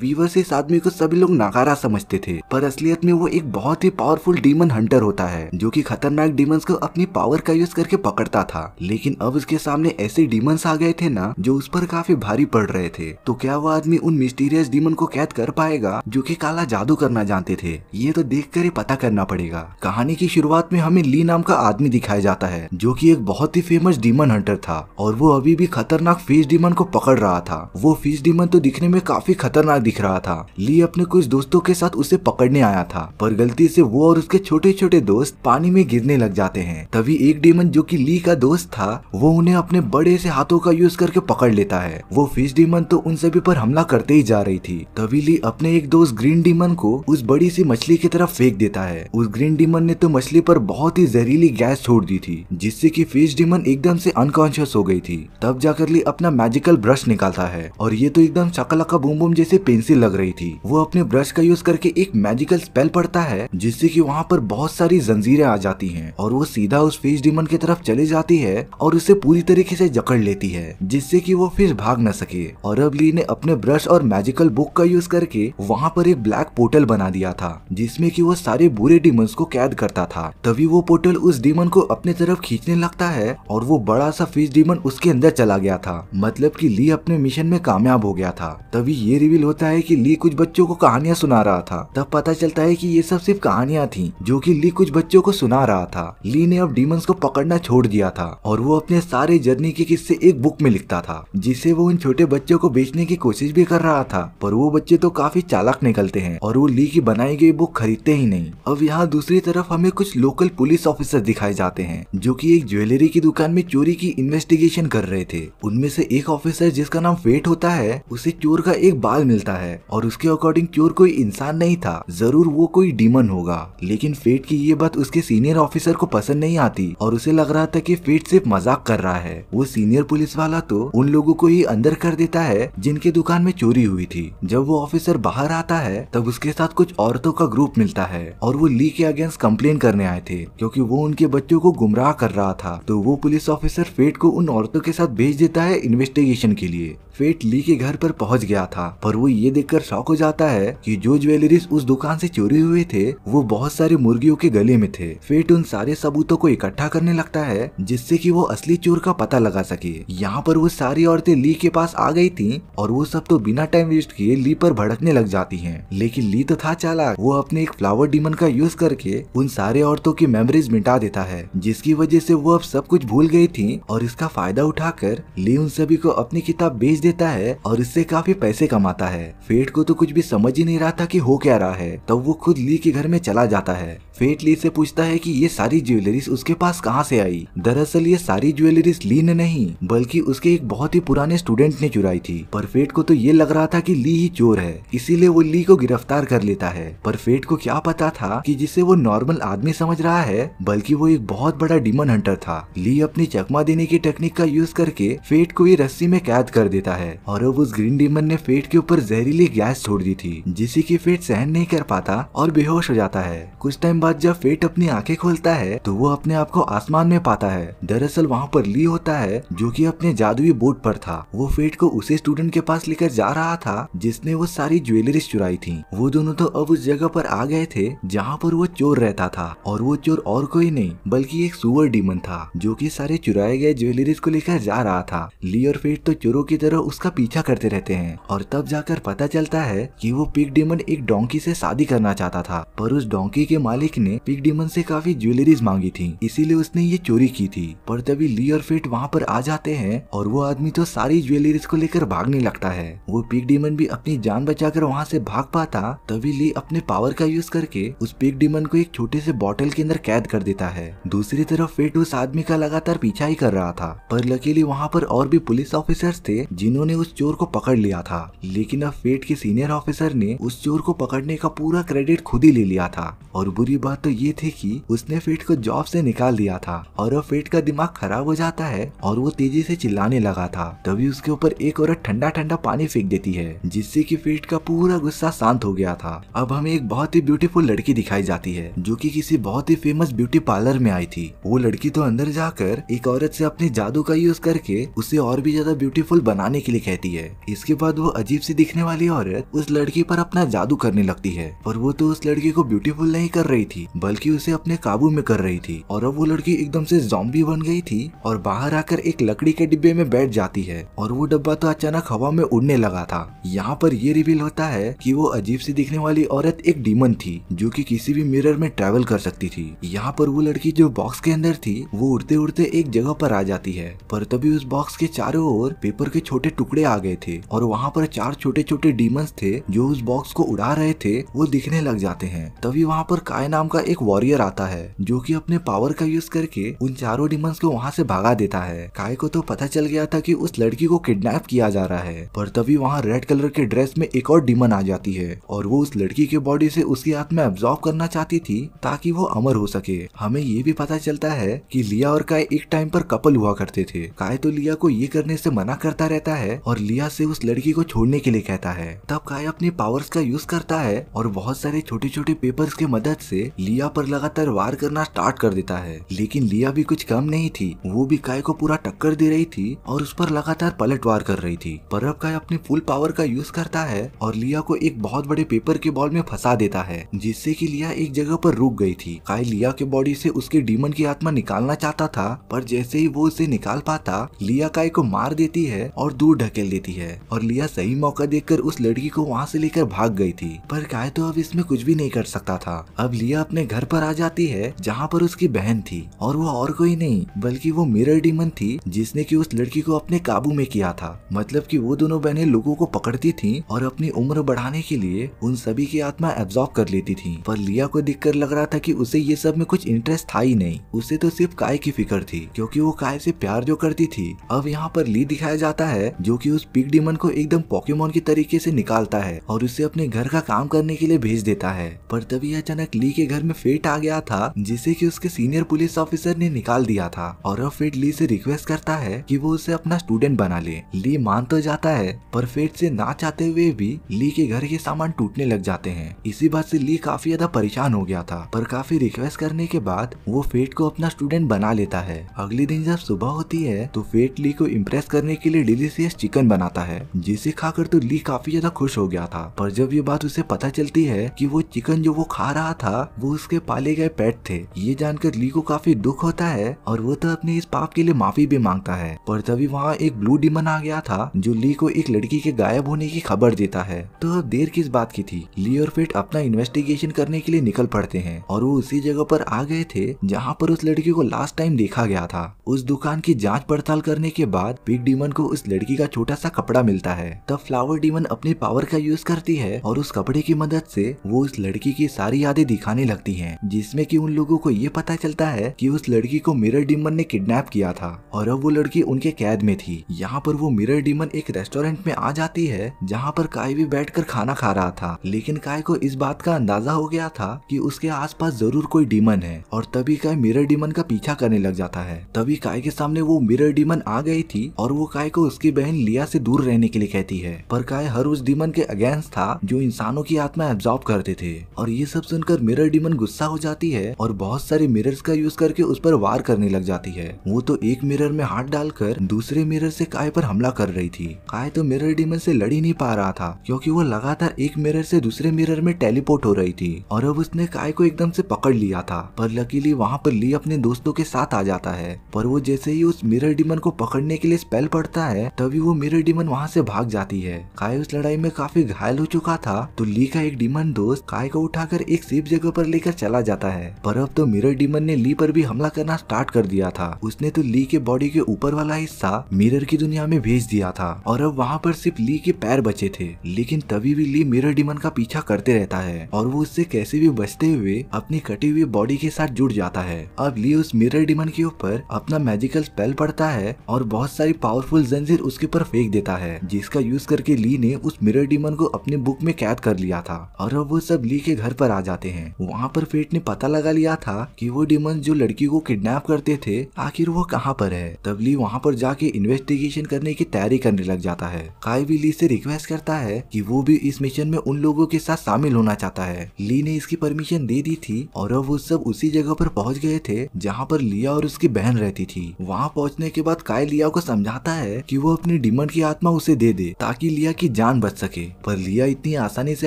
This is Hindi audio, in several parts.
वीवर्स इस आदमी को सभी लोग नाकारा समझते थे पर असलियत में वो एक बहुत ही पावरफुल डीमन हंटर होता है जो की खतरनाक डीमंस को अपनी पावर का यूज करके पकड़ता था लेकिन अब उसके सामने ऐसे डीमंस आ गए थे ना जो उस पर काफी भारी पड़ रहे थे तो क्या वो आदमी उन मिस्टीरियस डीमन को कैद कर पाएगा जो की काला जादू करना जानते थे ये तो देख कर ही पता करना पड़ेगा कहानी की शुरुआत में हमें ली नाम का आदमी दिखाया जाता है जो की एक बहुत ही फेमस डीमन हंटर था और वो अभी भी खतरनाक फिश डीमन को पकड़ रहा था वो फिश डीमन तो दिखने में काफी खतरनाक दिख रहा था ली अपने कुछ दोस्तों के साथ उसे पकड़ने आया था पर गलती से वो और उसके छोटे छोटे दोस्त पानी में गिरने लग जाते हैं तभी एक डेमन जो कि ली का दोस्त था वो उन्हें अपने बड़े से हाथों का यूज करके पकड़ लेता है वो फिश डीमन तो उन सभी पर हमला करते ही जा रही थी तभी ली अपने एक दोस्त ग्रीन डीमन को उस बड़ी सी मछली की तरफ फेंक देता है उस ग्रीन डीमन ने तो मछली पर बहुत ही जहरीली गैस छोड़ दी थी जिससे की फिश डीमन एकदम से अनकॉन्शियस हो गई थी तब जाकर ली अपना मैजिकल ब्रश निकालता है और ये तो एकदम शकला का बूम बूम जैसे पेन बोरिंग सी लग रही थी वो अपने ब्रश का यूज करके एक मैजिकल स्पेल पड़ता है जिससे कि वहाँ पर बहुत सारी जंजीरें आ जाती हैं और वो सीधा उस फिश डिमन की तरफ चले जाती है और उसे पूरी तरीके से जकड़ लेती है जिससे कि वो फिश भाग न सके और अब ली ने अपने ब्रश और मैजिकल बुक का यूज करके वहाँ पर एक ब्लैक पोर्टल बना दिया था जिसमे की वो सारे बुरे डिमन को कैद करता था तभी वो पोर्टल उस डिमन को अपने तरफ खींचने लगता है और वो बड़ा सा फिश डिमन उसके अंदर चला गया था मतलब की ली अपने मिशन में कामयाब हो गया था तभी ये रिवील होता लगता है कि ली कुछ बच्चों को कहानियां सुना रहा था तब पता चलता है कि ये सब सिर्फ कहानियां थी जो कि ली कुछ बच्चों को सुना रहा था ली ने अब डीमंस को पकड़ना छोड़ दिया था और वो अपने सारे जर्नी के किस्से एक बुक में लिखता था जिसे वो उन छोटे बच्चों को बेचने की कोशिश भी कर रहा था पर वो बच्चे तो काफी चालाक निकलते हैं और वो ली की बनाई गई बुक खरीदते ही नहीं अब यहाँ दूसरी तरफ हमें कुछ लोकल पुलिस ऑफिसर दिखाए जाते हैं जो की एक ज्वेलरी की दुकान में चोरी की इन्वेस्टिगेशन कर रहे थे उनमें से एक ऑफिसर जिसका नाम फेट होता है उसे चोर का एक बाल मिलता रहता है और उसके अकॉर्डिंग क्योर कोई इंसान नहीं था जरूर वो कोई डीमन होगा लेकिन फेट की ये बात उसके सीनियर ऑफिसर को पसंद नहीं आती और उसे लग रहा था कि फेट सिर्फ मजाक कर रहा है वो सीनियर पुलिस वाला तो उन लोगों को ही अंदर कर देता है जिनके दुकान में चोरी हुई थी जब वो ऑफिसर बाहर आता है तब उसके साथ कुछ औरतों का ग्रुप मिलता है और वो ली के अगेंस्ट कम्प्लेन करने आए थे क्योंकि वो उनके बच्चों को गुमराह कर रहा था तो वो पुलिस ऑफिसर फेट को उन औरतों के साथ भेज देता है इन्वेस्टिगेशन के लिए फेट ली के घर पर पहुंच गया था पर वो ये देखकर शौक हो जाता है कि जो ज्वेलरीज उस दुकान से चोरी हुए थे वो बहुत सारे मुर्गियों के गले में थे फेट उन सारे सबूतों को इकट्ठा करने लगता है जिससे कि वो असली चोर का पता लगा सके यहाँ पर वो सारी औरतें ली के पास आ गई थी और वो सब तो बिना टाइम वेस्ट किए ली पर भड़कने लग जाती है लेकिन ली तो था चाला वो अपने एक फ्लावर डीमन का यूज करके उन सारे औरतों की मेमोरीज मिटा देता है जिसकी वजह से वो अब सब कुछ भूल गई थी और इसका फायदा उठाकर ली उन सभी को अपनी किताब बेच दे देता है और इससे काफी पैसे कमाता है फेट को तो कुछ भी समझ ही नहीं रहा था कि हो क्या रहा है तब तो वो खुद ली के घर में चला जाता है फेट ली से पूछता है कि ये सारी ज्वेलरीज उसके पास कहाँ से आई दरअसल ये सारी ज्वेलरीज ली ने नहीं बल्कि उसके एक बहुत ही पुराने स्टूडेंट ने चुराई थी पर फेट को तो ये लग रहा था की ली ही चोर है इसीलिए वो ली को गिरफ्तार कर लेता है पर फेट को क्या पता था की जिसे वो नॉर्मल आदमी समझ रहा है बल्कि वो एक बहुत बड़ा डिमन हंटर था ली अपनी चकमा देने की टेक्निक का यूज करके फेट को ये रस्सी में कैद कर देता है है और अब उस ग्रीन डीमन ने फेट के ऊपर जहरीली गैस छोड़ दी थी जिसे की फेट सहन नहीं कर पाता और बेहोश हो जाता है कुछ टाइम बाद जब फेट अपनी आंखें खोलता है तो वो अपने आप को आसमान में पाता है दरअसल वहाँ पर ली होता है जो की अपने जादुई बोर्ड पर था वो फेट को उसे स्टूडेंट के पास लेकर जा रहा था जिसने वो सारी ज्वेलरीज चुराई थी वो दोनों तो अब उस जगह पर आ गए थे जहाँ पर वो चोर रहता था और वो चोर और कोई नहीं बल्कि एक सुअर डीमन था जो कि सारे चुराए गए ज्वेलरीज को लेकर जा रहा था ली और फेट तो चोरों की तरह उसका पीछा करते रहते हैं और तब जाकर पता चलता है कि वो पिग डेमन एक डोंकी से शादी करना चाहता था पर उस डोंकी के मालिक ने पिग डेमन से काफी ज्वेलरीज मांगी थी इसीलिए उसने ये चोरी की थी पर तभी ली और फिट वहाँ पर आ जाते हैं और वो आदमी तो सारी ज्वेलरीज को लेकर भागने लगता है वो पिग डेमन भी अपनी जान कर वहाँ से भाग पाता तभी ली अपने पावर का यूज करके उस पिग डेमन को एक छोटे से बॉटल के अंदर कैद कर देता है दूसरी तरफ फिट उस आदमी का लगातार पीछा ही कर रहा था पर लकीली वहाँ पर और भी पुलिस ऑफिसर्स थे जिन जिन्होंने उस चोर को पकड़ लिया था लेकिन अब फेट के सीनियर ऑफिसर ने उस चोर को पकड़ने का पूरा क्रेडिट खुद ही ले लिया था और बुरी बात तो ये थी कि उसने फेट को जॉब से निकाल दिया था और अब फेट का दिमाग खराब हो जाता है और वो तेजी से चिल्लाने लगा था तभी उसके ऊपर एक औरत ठंडा ठंडा पानी फेंक देती है जिससे की फेट का पूरा गुस्सा शांत हो गया था अब हमें एक बहुत ही ब्यूटीफुल लड़की दिखाई जाती है जो की किसी बहुत ही फेमस ब्यूटी पार्लर में आई थी वो लड़की तो अंदर जाकर एक औरत से अपने जादू का यूज करके उसे और भी ज्यादा ब्यूटीफुल बनाने करने के लिए कहती है इसके बाद वो अजीब सी दिखने वाली औरत उस लड़की पर अपना जादू करने लगती है पर वो तो उस लड़की को ब्यूटीफुल नहीं कर रही थी बल्कि उसे अपने काबू में कर रही थी और अब वो लड़की एकदम से जॉम्बी बन गई थी और बाहर आकर एक लकड़ी के डिब्बे में बैठ जाती है और वो डब्बा तो अचानक हवा में उड़ने लगा था यहाँ पर ये रिवील होता है की वो अजीब सी दिखने वाली औरत एक डीमन थी जो की किसी भी मिरर में ट्रेवल कर सकती थी यहाँ पर वो लड़की जो बॉक्स के अंदर थी वो उड़ते उड़ते एक जगह पर आ जाती है पर तभी उस बॉक्स के चारों ओर पेपर के छोटे छोटे टुकड़े आ गए थे और वहाँ पर चार छोटे छोटे डीमंस थे जो उस बॉक्स को उड़ा रहे थे वो दिखने लग जाते हैं तभी वहाँ पर काय नाम का एक वॉरियर आता है जो की अपने पावर का यूज करके उन चारों डीमंस को वहाँ से भागा देता है काय को तो पता चल गया था की उस लड़की को किडनेप किया जा रहा है पर तभी वहाँ रेड कलर के ड्रेस में एक और डीमन आ जाती है और वो उस लड़की के बॉडी से हाथ में अब्जॉर्व करना चाहती थी ताकि वो अमर हो सके हमें ये भी पता चलता है कि लिया और काय एक टाइम पर कपल हुआ करते थे काय तो लिया को ये करने से मना करता रहता है है और लिया से उस लड़की को छोड़ने के लिए कहता है तब काय अपने पावर्स का यूज करता है और बहुत सारे छोटे छोटे पेपर्स के मदद से लिया पर लगातार वार करना स्टार्ट कर देता है लेकिन लिया भी कुछ कम नहीं थी वो भी काय को पूरा टक्कर दे रही थी और उस पर लगातार पलटवार कर रही थी पर अब काय अपने फुल पावर का यूज करता है और लिया को एक बहुत बड़े पेपर के बॉल में फंसा देता है जिससे की लिया एक जगह पर रुक गई थी काय लिया के बॉडी से उसके डीमन की आत्मा निकालना चाहता था पर जैसे ही वो उसे निकाल पाता लिया काय को मार देती है और दूर दूर ढकेल देती है और लिया सही मौका देखकर उस लड़की को वहाँ से लेकर भाग गई थी पर काय तो अब इसमें कुछ भी नहीं कर सकता था अब लिया अपने घर पर आ जाती है जहाँ पर उसकी बहन थी और वो और कोई नहीं बल्कि वो मिरर डीमन थी जिसने की उस लड़की को अपने काबू में किया था मतलब की वो दोनों बहने लोगो को पकड़ती थी और अपनी उम्र बढ़ाने के लिए उन सभी की आत्मा एब्जॉर्ब कर लेती थी पर लिया को दिखकर लग रहा था की उसे ये सब में कुछ इंटरेस्ट था ही नहीं उसे तो सिर्फ काय की फिक्र थी क्योंकि वो काय से प्यार जो करती थी अब यहाँ पर ली दिखाया जाता है जो कि उस पिक डिमन को एकदम पॉकेमोन के तरीके से निकालता है और उसे अपने घर का काम करने के लिए भेज देता है पर तभी अचानक ली के घर में फेट आ गया था जिसे कि उसके सीनियर पुलिस ऑफिसर ने निकाल दिया था और अब फेट ली से रिक्वेस्ट करता है कि वो उसे अपना स्टूडेंट बना ले ली मान तो जाता है पर फेट से ना चाहते हुए भी ली के घर के सामान टूटने लग जाते हैं इसी बात से ली काफी ज्यादा परेशान हो गया था पर काफी रिक्वेस्ट करने के बाद वो फेट को अपना स्टूडेंट बना लेता है अगले दिन जब सुबह होती है तो फेट ली को इम्प्रेस करने के लिए डिली डेलिशियस चिकन बनाता है जिसे खाकर तो ली काफी ज्यादा खुश हो गया था पर जब ये बात उसे पता चलती है कि वो चिकन जो वो खा रहा था वो उसके पाले गए पेट थे ये जानकर ली को काफी दुख होता है और वो तो अपने इस पाप के लिए माफी भी मांगता है पर तभी वहाँ एक ब्लू डिमन आ गया था जो ली को एक लड़की के गायब होने की खबर देता है तो अब देर किस बात की थी ली और फिट अपना इन्वेस्टिगेशन करने के लिए निकल पड़ते हैं और वो उसी जगह पर आ गए थे जहाँ पर उस लड़की को लास्ट टाइम देखा गया था उस दुकान की जाँच पड़ताल करने के बाद बिग डीमन को उस लड़की लड़की का छोटा सा कपड़ा मिलता है तब फ्लावर डीमन अपने पावर का यूज करती है और उस कपड़े की मदद से वो उस लड़की की सारी यादें दिखाने लगती है जिसमे की उन लोगों को ये पता चलता है कि उस लड़की को मिरर डीमन ने किडनैप किया था और अब वो लड़की उनके कैद में थी यहाँ पर वो मिरर डीमन एक रेस्टोरेंट में आ जाती है जहाँ पर काय भी कर खाना खा रहा था लेकिन काय को इस बात का अंदाजा हो गया था कि उसके पास जरूर कोई डीमन है और तभी काय मिरर डीमन का पीछा करने लग जाता है तभी काय के सामने वो मिरर डीमन आ गई थी और वो काय को उसकी बहन लिया से दूर रहने के लिए कहती है पर काय हर उस डीमन के अगेंस्ट था जो इंसानों की आत्मा एब्जॉर्ब करते थे और ये सब सुनकर मिरर डीमन गुस्सा हो जाती है और बहुत सारे मिरर्स का यूज करके उस पर वार करने लग जाती है वो तो एक मिरर में हाथ डालकर दूसरे मिरर से काय पर हमला कर रही थी काय तो मिरर डीमन से लड़ ही नहीं पा रहा था क्योंकि वो लगातार एक मिरर से दूसरे मिरर में टेलीपोर्ट हो रही थी और अब उसने काय को एकदम से पकड़ लिया था पर लकीली वहाँ पर ली अपने दोस्तों के साथ आ जाता है पर वो जैसे ही उस मिरर डीमन को पकड़ने के लिए स्पेल पड़ता है तब तभी वो मिरर डिमन वहाँ से भाग जाती है काय उस लड़ाई में काफी घायल हो चुका था तो ली का एक डिमन दोस्त काय को उठाकर एक सेफ जगह पर लेकर चला जाता है पर अब तो मिरर डिमन ने ली पर भी हमला करना स्टार्ट कर दिया था उसने तो ली के बॉडी के ऊपर वाला हिस्सा मिरर की दुनिया में भेज दिया था और अब वहाँ पर सिर्फ ली के पैर बचे थे लेकिन तभी भी ली मिरर डिमन का पीछा करते रहता है और वो उससे कैसे भी बचते हुए अपनी कटी हुई बॉडी के साथ जुड़ जाता है अब ली उस मिरर डिमन के ऊपर अपना मैजिकल स्पेल पड़ता है और बहुत सारी पावरफुल जंजीर उस उसके ऊपर फेंक देता है जिसका यूज करके ली ने उस मिरर डीमन को अपने बुक में कैद कर लिया था और अब वो सब ली के घर पर आ जाते हैं वहाँ पर फेट ने पता लगा लिया था कि वो डीमन जो लड़की को किडनैप करते थे आखिर वो कहाँ पर है तब ली वहाँ पर जाके इन्वेस्टिगेशन करने की तैयारी करने लग जाता है काय भी ली से रिक्वेस्ट करता है की वो भी इस मिशन में उन लोगों के साथ शामिल होना चाहता है ली ने इसकी परमिशन दे दी थी और अब वो सब उसी जगह पर पहुंच गए थे जहाँ पर लिया और उसकी बहन रहती थी वहाँ पहुँचने के बाद काय लिया को समझाता है की वो अपने अपनी डिमन की आत्मा उसे दे दे ताकि लिया की जान बच सके पर लिया इतनी आसानी से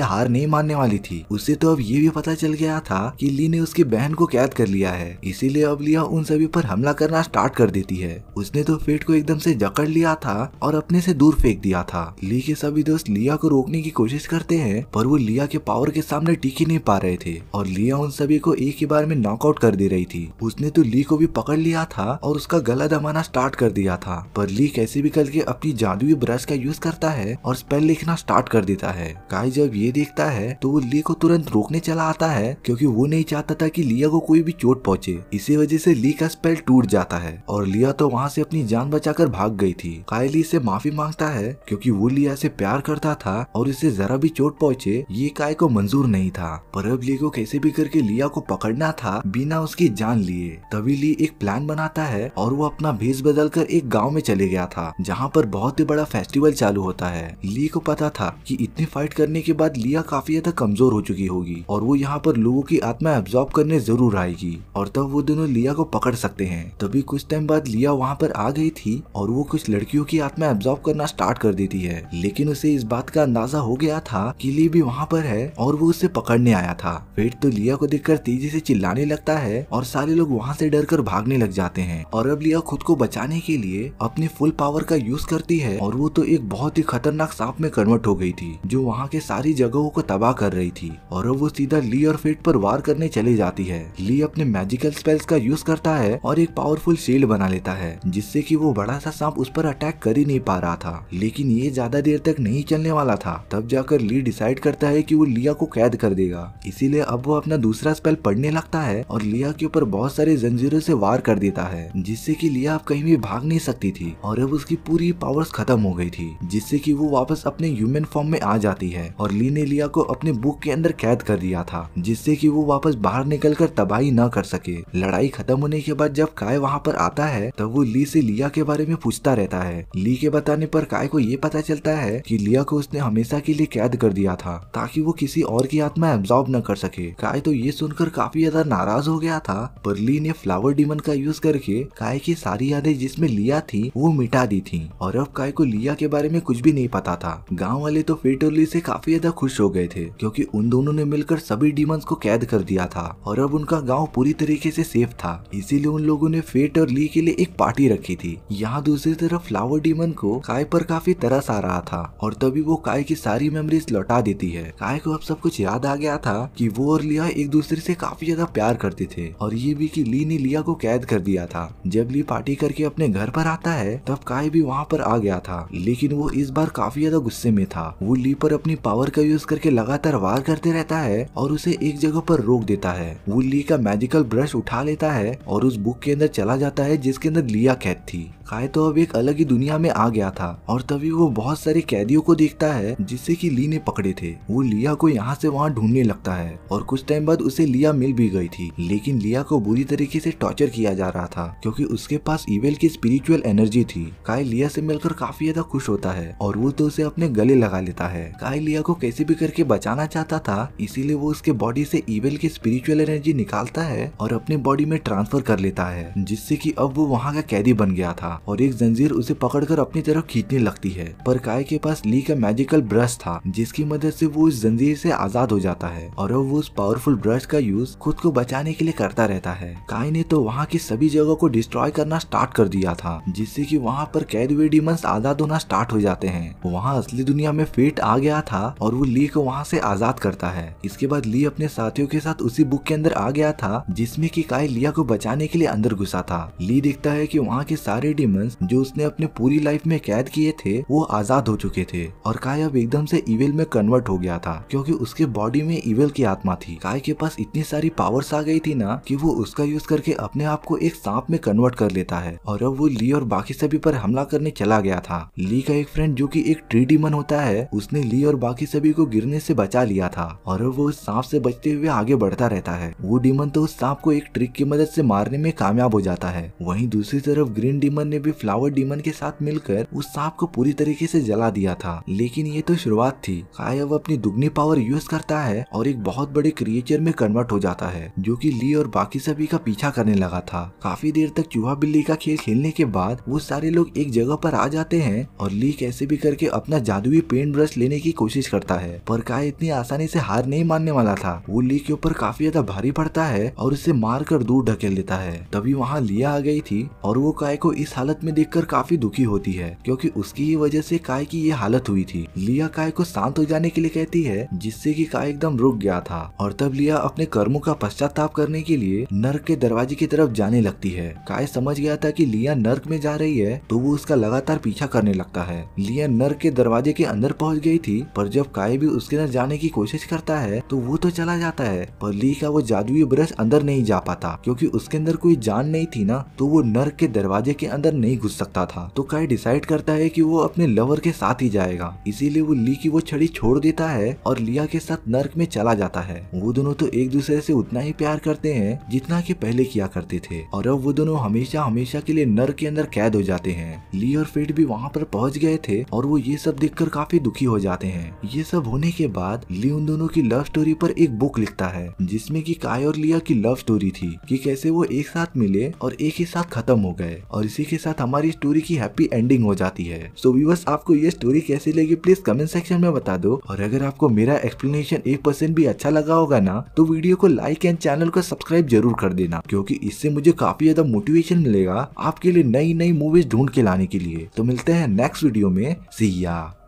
हार नहीं मानने वाली थी उसे तो अब ये भी पता चल गया था कि ली ने उसकी बहन को कैद कर लिया है इसीलिए अब लिया उन सभी पर हमला करना स्टार्ट कर देती है उसने तो फेट को एकदम से जकड़ लिया था और अपने से दूर फेंक दिया था ली के सभी दोस्त लिया को रोकने की कोशिश करते हैं पर वो लिया के पावर के सामने टिक ही नहीं पा रहे थे और लिया उन सभी को एक ही बार में नॉकआउट कर दे रही थी उसने तो ली को भी पकड़ लिया था और उसका गला दबाना स्टार्ट कर दिया था पर ली कैसे भी करके अपनी जादुई ब्रश का यूज करता है और स्पेल लिखना स्टार्ट कर देता है काई जब ये देखता है तो वो ली को तुरंत रोकने चला आता है क्योंकि वो नहीं चाहता था कि लिया को कोई भी चोट पहुंचे इसी वजह से ली का स्पेल टूट जाता है और लिया तो वहाँ से अपनी जान बचाकर भाग गई थी काई ली से माफी मांगता है क्योंकि वो लिया से प्यार करता था और इसे जरा भी चोट पहुंचे ये काय को मंजूर नहीं था पर अब ली को कैसे भी करके लिया को पकड़ना था बिना उसकी जान लिए तभी ली एक प्लान बनाता है और वो अपना भेज बदल कर एक गाँव में चले गया था जहाँ पर पर बहुत ही बड़ा फेस्टिवल चालू होता है ली को पता था कि इतनी फाइट करने के बाद लिया काफी ज्यादा कमजोर हो चुकी होगी और वो यहाँ पर लोगों की आत्मा एब्जॉर्ब करने जरूर आएगी और तब वो दोनों लिया को पकड़ सकते हैं तभी कुछ टाइम बाद लिया वहाँ पर आ गई थी और वो कुछ लड़कियों की आत्मा एब्जॉर्ब करना स्टार्ट कर देती है लेकिन उसे इस बात का अंदाजा हो गया था की ली भी वहाँ पर है और वो उसे पकड़ने आया था फिर तो लिया को देख तेजी से चिल्लाने लगता है और सारे लोग वहाँ से डर कर भागने लग जाते हैं और अब लिया खुद को बचाने के लिए अपनी फुल पावर का यूज करती है और वो तो एक बहुत ही खतरनाक सांप में कन्वर्ट हो गई थी जो वहाँ के सारी जगहों को तबाह कर रही थी और अब वो सीधा ली और फेट पर वार करने चली जाती है ली अपने मैजिकल स्पेल्स का यूज करता है और एक पावरफुल शील्ड बना लेता है जिससे की वो बड़ा सा सांप उस पर अटैक कर ही नहीं पा रहा था लेकिन ये ज्यादा देर तक नहीं चलने वाला था तब जाकर ली डिसाइड करता है की वो लिया को कैद कर देगा इसीलिए अब वो अपना दूसरा स्पेल पढ़ने लगता है और लिया के ऊपर बहुत सारे जंजीरों से वार कर देता है जिससे की लिया अब कहीं भी भाग नहीं सकती थी और अब उसकी पूरी पावर्स खत्म हो गई थी जिससे कि वो वापस अपने ह्यूमन फॉर्म में आ जाती है और ली ने लिया को अपने बुक के अंदर कैद कर दिया था जिससे कि वो वापस बाहर निकल कर तबाही न कर सके लड़ाई खत्म होने के बाद जब काय वहाँ पर आता है तब वो ली से लिया के बारे में पूछता रहता है ली के बताने पर काय को ये पता चलता है की लिया को उसने हमेशा के लिए कैद कर दिया था ताकि वो किसी और की आत्मा एब्जॉर्ब न कर सके काय तो ये सुनकर काफी ज्यादा नाराज हो गया था पर ली ने फ्लावर डिमन का यूज करके काय की सारी यादें जिसमें लिया थी वो मिटा दी थी और अब काय को लिया के बारे में कुछ भी नहीं पता था गाँव वाले तो फेटोली से काफी ज्यादा खुश हो गए थे क्योंकि उन दोनों ने मिलकर सभी डीमंस को कैद कर दिया था और अब उनका गाँव पूरी तरीके से सेफ था इसीलिए उन लोगों ने फेट और ली के लिए एक पार्टी रखी थी यहाँ दूसरी तरफ फ्लावर डीमन को काय पर काफी तरस आ रहा था और तभी वो काय की सारी मेमोरीज लौटा देती है काय को अब सब कुछ याद आ गया था की वो और लिया एक दूसरे से काफी ज्यादा प्यार करते थे और ये भी की ली ने लिया को कैद कर दिया था जब ली पार्टी करके अपने घर पर आता है तब काय भी वहाँ पर आ गया था लेकिन वो इस बार काफी ज्यादा गुस्से में था वो ली पर अपनी पावर का यूज करके लगातार वार करते रहता है और उसे एक जगह पर रोक देता है वो ली का मैजिकल ब्रश उठा लेता है और उस बुक के अंदर चला जाता है जिसके अंदर लिया कैद थी काय तो अब एक अलग ही दुनिया में आ गया था और तभी वो बहुत सारे कैदियों को देखता है जिससे कि ली ने पकड़े थे वो लिया को यहाँ से वहाँ ढूंढने लगता है और कुछ टाइम बाद उसे लिया मिल भी गई थी लेकिन लिया को बुरी तरीके से टॉर्चर किया जा रहा था क्योंकि उसके पास इवेल की स्पिरिचुअल एनर्जी थी काय लिया से मिलकर काफी ज्यादा खुश होता है और वो तो उसे अपने गले लगा लेता है काइलिया को कैसे भी करके बचाना चाहता था इसीलिए वो उसके बॉडी से इवेल की स्पिरिचुअल एनर्जी निकालता है और अपने बॉडी में ट्रांसफर कर लेता है जिससे की अब वो वहाँ का कैदी बन गया था और एक जंजीर उसे पकड़ अपनी तरफ खींचने लगती है पर काय के पास ली का मैजिकल ब्रश था जिसकी मदद ऐसी वो उस जंजीर ऐसी आजाद हो जाता है और अब वो उस पावरफुल ब्रश का यूज खुद को बचाने के लिए करता रहता है काय ने तो वहाँ की सभी जगह को डिस्ट्रॉय करना स्टार्ट कर दिया था जिससे की वहाँ पर कैद डीमंस आजाद होना स्टार्ट हो जाते हैं वहाँ असली दुनिया में फेट आ गया था और वो ली को वहाँ से आजाद करता है इसके बाद ली अपने साथियों के साथ उसी बुक के अंदर आ गया था जिसमे की काय लिया को बचाने के लिए अंदर घुसा था ली देखता है की वहाँ के सारे डीमंस जो उसने अपने पूरी लाइफ में कैद किए थे वो आजाद हो चुके थे और काय अब एकदम से इवेल में कन्वर्ट हो गया था क्योंकि उसके बॉडी में इवेल की आत्मा थी काय के पास इतनी सारी पावर्स आ गई थी ना कि वो उसका यूज करके अपने आप को एक सांप में कन्वर्ट कर लेता है और अब वो ली और बाकी सभी पर हमला करने चल चला गया था ली का एक फ्रेंड जो कि एक ट्री डीमन होता है उसने ली और बाकी सभी को गिरने से बचा लिया था और वो उस सांप से बचते हुए आगे बढ़ता रहता है वो डीमन तो उस सांप को एक ट्रिक की मदद से मारने में कामयाब हो जाता है वहीं दूसरी तरफ ग्रीन डीमन ने भी फ्लावर डीमन के साथ मिलकर उस सांप को पूरी तरीके से जला दिया था लेकिन ये तो शुरुआत थी काय अब अपनी दुगनी पावर यूज करता है और एक बहुत बड़े क्रिएचर में कन्वर्ट हो जाता है जो की ली और बाकी सभी का पीछा करने लगा था काफी देर तक चूहा बिल्ली का खेल खेलने के बाद वो सारे लोग एक जगह पर बाहर आ जाते हैं और ली कैसे भी करके अपना जादुई पेंट ब्रश लेने की कोशिश करता है पर काय इतनी आसानी से हार नहीं मानने वाला था वो ली के ऊपर काफी ज्यादा भारी पड़ता है और उसे मार कर दूर ढकेल देता है तभी वहाँ लिया आ गई थी और वो काय को इस हालत में देख काफी दुखी होती है क्योंकि उसकी ही वजह से काय की ये हालत हुई थी लिया काय को शांत हो जाने के लिए कहती है जिससे की काय एकदम रुक गया था और तब लिया अपने कर्मों का पश्चाताप करने के लिए नर्क के दरवाजे की तरफ जाने लगती है काय समझ गया था कि लिया नर्क में जा रही है तो वो उसका लगातार लगातार पीछा करने लगता है लिया नर के दरवाजे के अंदर पहुंच गई थी पर जब काई भी उसके अंदर जाने की कोशिश करता है तो वो तो चला जाता है पर ली का वो जादुई ब्रश अंदर नहीं जा पाता क्योंकि उसके अंदर कोई जान नहीं थी ना तो वो नर के दरवाजे के अंदर नहीं घुस सकता था तो काई डिसाइड करता है की वो अपने लवर के साथ ही जाएगा इसीलिए वो ली की वो छड़ी छोड़ देता है और लिया के साथ नर्क में चला जाता है वो दोनों तो एक दूसरे से उतना ही प्यार करते हैं जितना की पहले किया करते थे और अब वो दोनों हमेशा हमेशा के लिए नर के अंदर कैद हो जाते हैं ली और फेट भी वहाँ पर पहुँच गए थे और वो ये सब देखकर काफी दुखी हो जाते हैं ये सब होने के बाद ली उन दोनों की लव स्टोरी पर एक बुक लिखता है जिसमे की काय और लिया की लव स्टोरी थी की कैसे वो एक साथ मिले और एक ही साथ खत्म हो गए और इसी के साथ हमारी स्टोरी की हैप्पी एंडिंग हो जाती है सो so, व्यूवर्स आपको ये स्टोरी कैसी लगी प्लीज कमेंट सेक्शन में बता दो और अगर आपको मेरा एक्सप्लेनेशन एक परसेंट भी अच्छा लगा होगा ना तो वीडियो को लाइक एंड चैनल को सब्सक्राइब जरूर कर देना क्योंकि इससे मुझे काफी ज्यादा मोटिवेशन मिलेगा आपके लिए नई नई मूवीज ढूंढ के लाने के लिए लिए तो मिलते हैं नेक्स्ट वीडियो में सिया